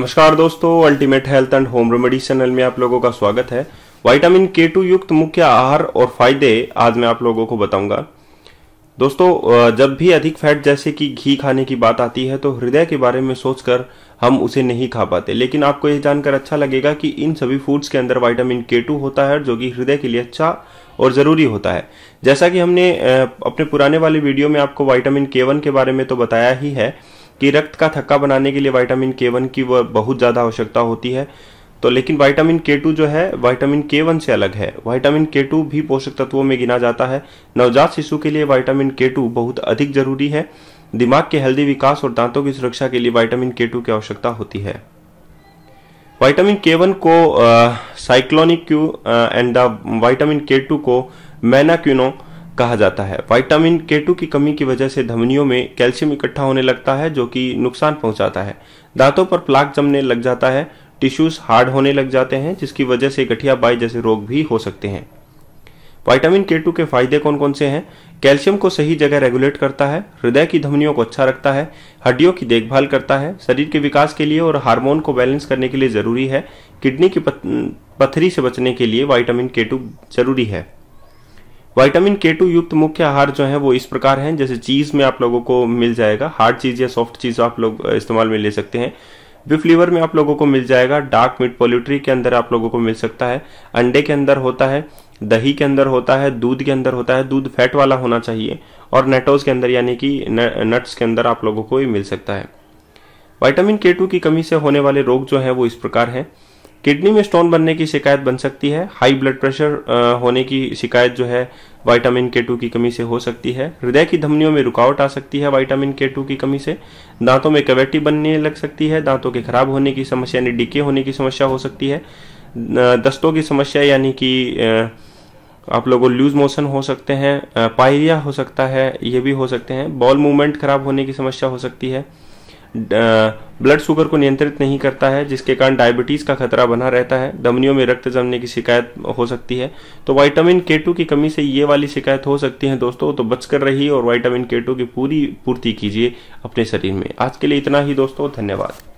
नमस्कार दोस्तों ultimate health and home remedies channel में आप लोगों का स्वागत है वाइटामिन के टू युक्त मुख्य आहार और फायदे आज मैं आप लोगों को बताऊंगा दोस्तों जब भी अधिक फैट जैसे कि घी खाने की बात आती है तो हृदय के बारे में सोचकर हम उसे नहीं खा पाते लेकिन आपको यह जानकर अच्छा लगेगा कि इन सभी फूड्स के अंदर वाइटामिन के टू होता है जो कि हृदय के लिए अच्छा और ज़रूरी होता है जैसा कि हमने अपने पुराने वाले वीडियो में आपको वाइटामिन के वन के बारे में तो बताया ही है कि रक्त का थक्का बनाने के लिए विटामिन के वन की वह बहुत ज़्यादा आवश्यकता होती है तो लेकिन विटामिन के टू जो है विटामिन के वन से अलग है विटामिन के टू भी पोषक तत्वों में गिना जाता है नवजात शिशु के लिए विटामिन के टू बहुत अधिक जरूरी है दिमाग के हेल्दी विकास और दांतों की सुरक्षा के लिए विटामिन के टू की आवश्यकता होती है विटामिन के वन को साइक्लोनिक क्यू and the vitamin K two को मैनाक्यूनो कहा जाता है वाइटामिन के टू की कमी की वजह से धमनियों में कैल्शियम इकट्ठा होने लगता है जो कि नुकसान पहुंचाता है दांतों पर प्लाक जमने लग जाता है टिश्यूज हार्ड होने लग जाते हैं जिसकी वजह से गठिया बाई जैसे रोग भी हो सकते हैं वाइटामिन के के फायदे कौन कौन से हैं कैल्शियम को सही जगह रेगुलेट करता है हृदय की धमनियों को अच्छा रखता है हड्डियों की देखभाल करता है शरीर के विकास के लिए और हार्मोन को बैलेंस करने के लिए जरूरी है किडनी की पथरी से बचने के लिए वाइटामिन के जरूरी है वाइटामिन के टू युक्त मुख्य आहार जो है वो इस प्रकार है जैसे चीज़ में आप लोगों को मिल जाएगा हार्ड चीज़ या सॉफ्ट चीज़ आप लोग इस्तेमाल में ले सकते हैं बीफ लीवर में आप लोगों को मिल जाएगा डार्क मीट पोल्यूट्री के अंदर आप लोगों को मिल सकता है अंडे के अंदर होता है दही के अंदर होता है दूध के अंदर होता है दूध फैट वाला होना चाहिए और नेटोज के अंदर यानी कि नट्स के अंदर आप लोगों को ये मिल सकता है वाइटामिन के टू की कमी से होने वाले रोग जो है वो इस प्रकार है किडनी में स्टोन बनने की शिकायत बन सकती है हाई ब्लड प्रेशर होने की शिकायत जो है विटामिन के टू की कमी से हो सकती है हृदय की धमनियों में रुकावट आ सकती है विटामिन के टू की कमी से दांतों में कैविटी बनने लग सकती है दांतों के खराब होने की समस्या यानी डिके होने की समस्या हो सकती है दस्तों की समस्या यानी कि आप लोगों लूज मोशन हो सकते हैं पायरिया हो सकता है ये भी हो सकते हैं बॉल मूवमेंट खराब होने की समस्या हो सकती है ब्लड शुगर को नियंत्रित नहीं करता है जिसके कारण डायबिटीज़ का खतरा बना रहता है धमनियों में रक्त जमने की शिकायत हो सकती है तो वाइटामिन के टू की कमी से ये वाली शिकायत हो सकती है दोस्तों तो बचकर रहिए और वाइटामिन के टू की पूरी पूर्ति कीजिए अपने शरीर में आज के लिए इतना ही दोस्तों धन्यवाद